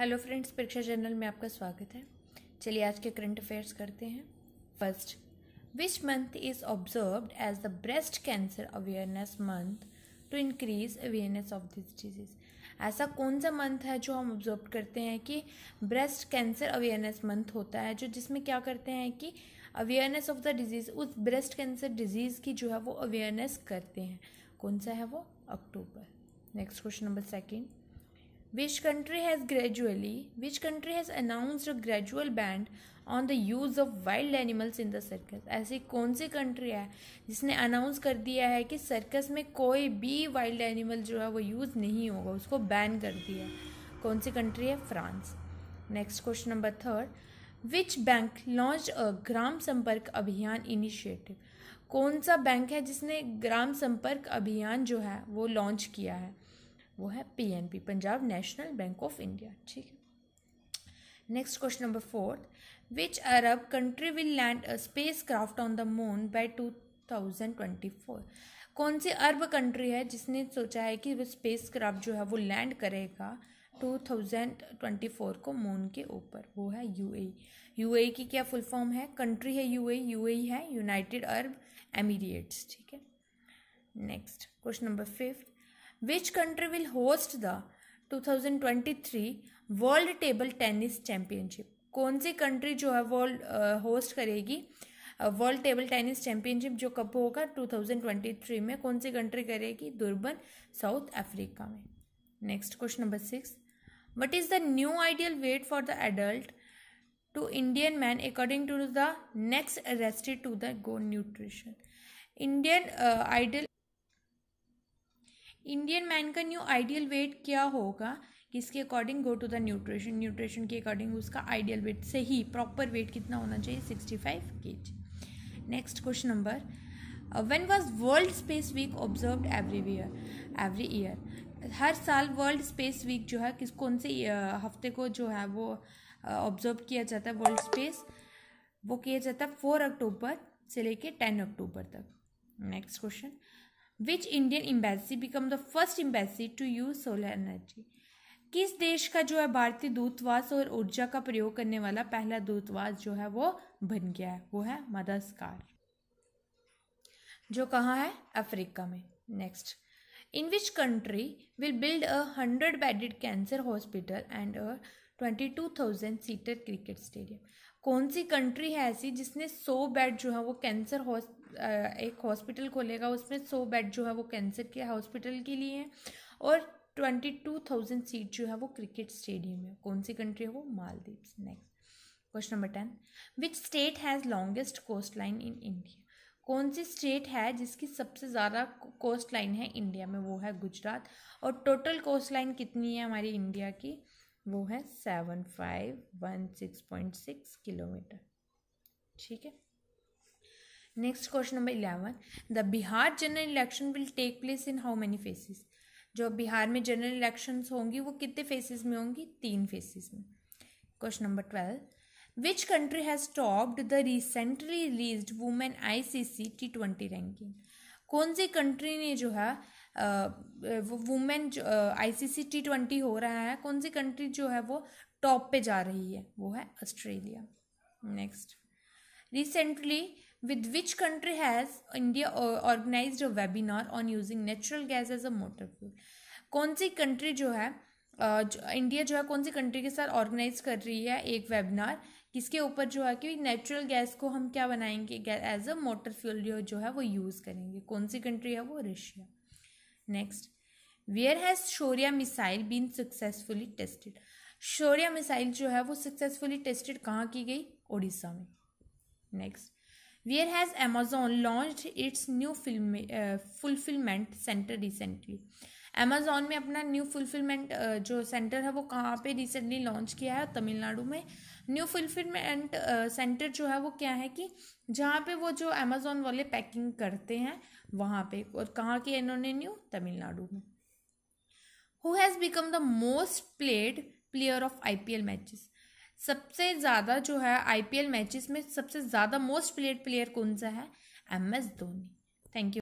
hello friends परीक्षा journal में आपका स्वागत है चलिए आज के करंट अफेयर्स करते हैं first which month is observed as the breast cancer awareness month to increase awareness of this disease ऐसा कौन सा मंथ है जो हम ऑब्जर्व करते हैं कि ब्रेस्ट कैंसर अवेयरनेस मंथ होता है जो जिसमें क्या करते हैं कि अवेयरनेस ऑफ द डिजीज़ उस ब्रेस्ट कैंसर डिजीज़ की जो है वो अवेयरनेस करते हैं कौन सा है वो October next question number second which country has gradually which country has announced a gradual ban on the use of wild animals in the circus ऐसी कौन सी कंट्री है जिसने अनाउंस कर दिया है कि सर्कस में कोई भी वाइल्ड एनिमल जो है वो यूज़ नहीं होगा उसको बैन कर दिया है कौन सी कंट्री है France next question number third which bank launch a Gram Sampark Abhiyan initiative कौन सा बैंक है जिसने ग्राम संपर्क अभियान जो है वो लॉन्च किया है वो है PNB Punjab national bank of India ठीक है next question number fourth which Arab country will land spacecraft on the moon by two thousand twenty four कौन सी अरब कंट्री है जिसने सोचा है कि वो स्पेस क्राफ्ट जो है वो लैंड करेगा टू थाउजेंड ट्वेंटी फोर को मून के ऊपर वो है यू ए यू ए की क्या फुल फॉर्म है कंट्री है यू ए यू ए है यूनाइटेड अरब एमीरिएट्स ठीक है next question number fifth which country will host the 2023 world table tennis championship कौन सी कंट्री जो है वर्ल्ड होस्ट uh, करेगी वर्ल्ड टेबल टेनिस चैम्पियनशिप जो कब होगा 2023 में कौन सी कंट्री करेगी दुर्बन साउथ अफ्रीका में next question number six what is the new ideal weight for the adult to Indian man according to the next rested to the go nutrition Indian ideal Indian man का new ideal weight क्या होगा किसके according go to the nutrition nutrition के according उसका ideal weight सही proper weight कितना होना चाहिए sixty five K G next question number when was world space week observe every everywhere every year हर साल वर्ल्ड स्पेस वीक जो है किस कौन से uh, हफ्ते को जो है वो ऑब्जर्व uh, किया जाता है वर्ल्ड स्पेस वो किया जाता है फोर अक्टूबर से लेके टेन अक्टूबर तक next question which Indian embassy become the first embassy to use solar energy किस देश का जो है भारतीय दूतवास और ऊर्जा का प्रयोग करने वाला पहला दूतवास जो है वो बन गया है वो है मदास्कार जो कहाँ है अफ्रीका में next in which country will build a 100 bedded cancer hospital and a 22,000 seated cricket stadium कौन सी कंट्री है ऐसी जिसने सौ बेड जो है वो कैंसर हॉस एक हॉस्पिटल खोलेगा उसमें सौ बेड जो है वो कैंसर के हॉस्पिटल के लिए हैं और ट्वेंटी टू थाउजेंड सीट जो है वो क्रिकेट स्टेडियम है कौन सी कंट्री है वो Maldives next question number ten which state has longest coast line in India कौन सी स्टेट है जिसकी सबसे ज़्यादा कोस्ट लाइन है इंडिया में वो है गुजरात और टोटल कोस्ट लाइन कितनी है हमारी इंडिया की वो है seven five one six point six kilometre ठीक है next question number eleven the Bihar general election will take place in how many phases जो बिहार में जनरल इलेक्शंस होंगी वो कितने फेसिस में होंगी तीन फेसिस में question number twelve which country has topped the recently release women I C C T twenty ranking कौन सी कंट्री ने जो है वुमेन जो आई सी सी टी ट्वेंटी हो रहा है कौन सी कंट्री जो है वो टॉप पे जा रही है वो है Australia next recently with which country has India organise a webinar on using natural gas as a motor fuel कौन सी कंट्री जो है इंडिया जो है कौन सी कंट्री के साथ ऑर्गेनाइज कर रही है एक वेबिनार किसके ऊपर जो है कि नेचुरल गैस को हम क्या बनाएंगे एज अ मोटर फ्यूल जो है वो यूज़ करेंगे कौन सी कंट्री है वो Russia next where has Shaurya missile been successfully tested Shaurya missile जो है वो सक्सेसफुली टेस्टेड कहाँ की गई ओडिशा में next where has amazon launch its new film fulfilment centre recently Amazon में अपना न्यू फुलफिलमेंट uh, जो सेंटर है वो कहाँ पे रिसेंटली लॉन्च किया है तमिलनाडु में न्यू फुलफिलमेंट सेंटर जो है वो क्या है कि जहाँ पे वो जो अमेजोन वाले पैकिंग करते हैं वहाँ पे और कहाँ के इन्होंने न्यू तमिलनाडु में who has become the most played player of I P L matches सबसे ज़्यादा जो है आईपीएल मैचेस में सबसे ज़्यादा मोस्ट प्लेड प्लेयर कौन सा है M S Dhoni thank you